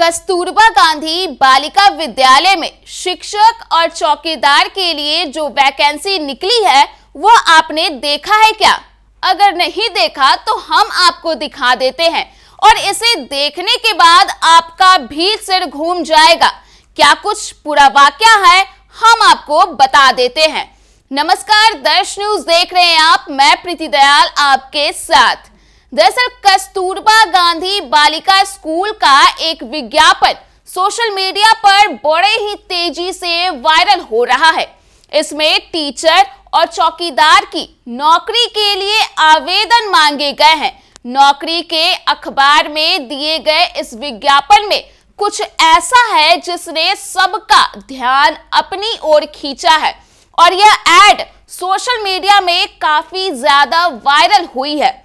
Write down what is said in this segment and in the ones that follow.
कस्तूरबा गांधी बालिका विद्यालय में शिक्षक और चौकीदार के लिए जो वैकेंसी निकली है वह आपने देखा है क्या अगर नहीं देखा तो हम आपको दिखा देते हैं और इसे देखने के बाद आपका भी सिर घूम जाएगा क्या कुछ पूरा वाक्य है हम आपको बता देते हैं नमस्कार दर्श न्यूज देख रहे हैं आप मैं प्रीति दयाल आपके साथ दरअसल कस्तूरबा गांधी बालिका स्कूल का एक विज्ञापन सोशल मीडिया पर बड़े ही तेजी से वायरल हो रहा है इसमें टीचर और चौकीदार की नौकरी के लिए आवेदन मांगे गए हैं नौकरी के अखबार में दिए गए इस विज्ञापन में कुछ ऐसा है जिसने सबका ध्यान अपनी ओर खींचा है और यह एड सोशल मीडिया में काफी ज्यादा वायरल हुई है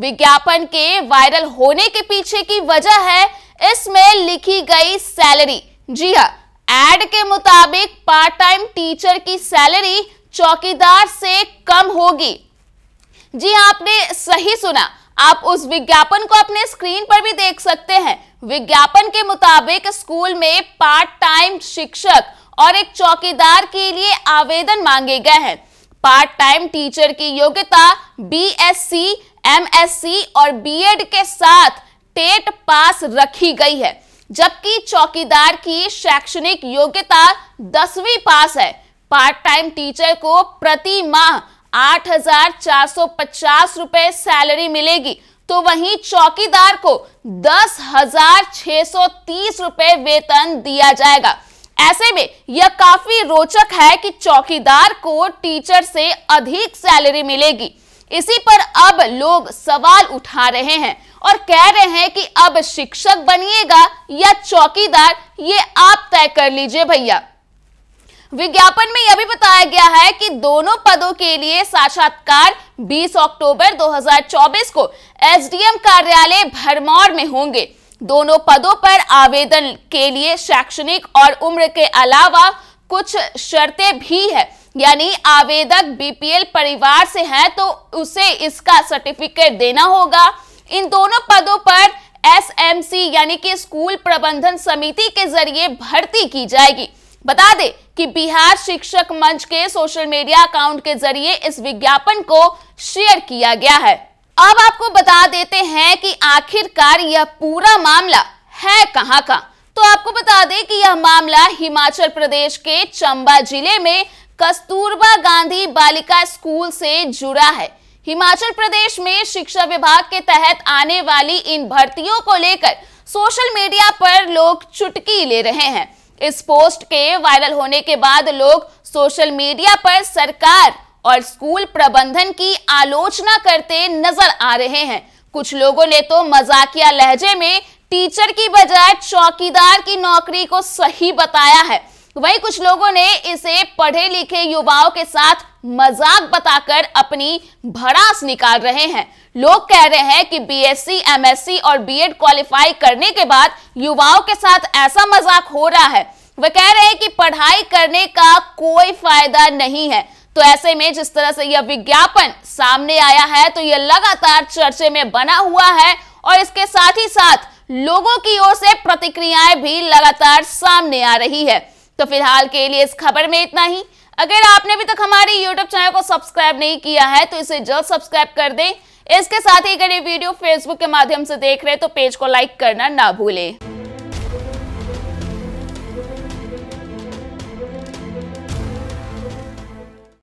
विज्ञापन के वायरल होने के पीछे की वजह है इसमें लिखी गई सैलरी जी हाँ एड के मुताबिक पार्ट टाइम टीचर की सैलरी चौकीदार से कम होगी जी हाँ आपने सही सुना आप उस विज्ञापन को अपने स्क्रीन पर भी देख सकते हैं विज्ञापन के मुताबिक स्कूल में पार्ट टाइम शिक्षक और एक चौकीदार के लिए आवेदन मांगे गए हैं पार्ट टाइम टीचर की योग्यता बीएससी, एमएससी और बीएड के साथ टेट पास रखी गई है जबकि चौकीदार की शैक्षणिक योग्यता दसवीं पास है पार्ट टाइम टीचर को प्रति माह आठ हजार चार सौ पचास रुपए सैलरी मिलेगी तो वहीं चौकीदार को दस हजार सौ तीस रुपए वेतन दिया जाएगा ऐसे में यह काफी रोचक है कि चौकीदार को टीचर से अधिक सैलरी मिलेगी इसी पर अब लोग सवाल उठा रहे हैं और कह रहे हैं कि अब शिक्षक बनिएगा या चौकीदार ये आप तय कर लीजिए भैया विज्ञापन में यह भी बताया गया है कि दोनों पदों के लिए साक्षात्कार 20 अक्टूबर 2024 को एसडीएम कार्यालय भरमौर में होंगे दोनों पदों पर आवेदन के लिए शैक्षणिक और उम्र के अलावा कुछ शर्तें भी है यानी आवेदक बीपीएल परिवार से है तो उसे इसका सर्टिफिकेट देना होगा इन दोनों पदों पर एसएमसी यानी कि स्कूल प्रबंधन समिति के जरिए भर्ती की जाएगी बता दे कि बिहार शिक्षक मंच के सोशल मीडिया अकाउंट के जरिए इस विज्ञापन को शेयर किया गया है अब आपको बता देते हैं कि आखिरकार यह पूरा मामला है कहां का तो आपको बता दें कि यह मामला हिमाचल प्रदेश के चंबा जिले में कस्तूरबा गांधी बालिका स्कूल से जुड़ा है हिमाचल प्रदेश में शिक्षा विभाग के तहत आने वाली इन भर्तियों को लेकर सोशल मीडिया पर लोग चुटकी ले रहे हैं इस पोस्ट के वायरल होने के बाद लोग सोशल मीडिया पर सरकार और स्कूल प्रबंधन की आलोचना करते नजर आ रहे हैं कुछ लोगों ने तो मजाकिया लहजे में टीचर की बजाय चौकीदार की नौकरी को सही बताया है वही कुछ लोगों ने इसे पढ़े लिखे युवाओं के साथ मजाक बताकर अपनी भड़ास निकाल रहे हैं लोग कह रहे हैं कि बीएससी, एमएससी और बीएड क्वालिफाई करने के बाद युवाओं के साथ ऐसा मजाक हो रहा है वह कह रहे हैं कि पढ़ाई करने का कोई फायदा नहीं है तो ऐसे में जिस तरह से यह विज्ञापन सामने आया है तो यह लगातार चर्चे में बना हुआ है और इसके साथ ही साथ लोगों की ओर से प्रतिक्रियाएं भी लगातार सामने आ रही है तो फिलहाल के लिए इस खबर में इतना ही अगर आपने अभी तक हमारे YouTube चैनल को सब्सक्राइब नहीं किया है तो इसे जल्द सब्सक्राइब कर दें इसके साथ ही अगर ये वीडियो फेसबुक के माध्यम से देख रहे हैं तो पेज को लाइक करना ना भूलें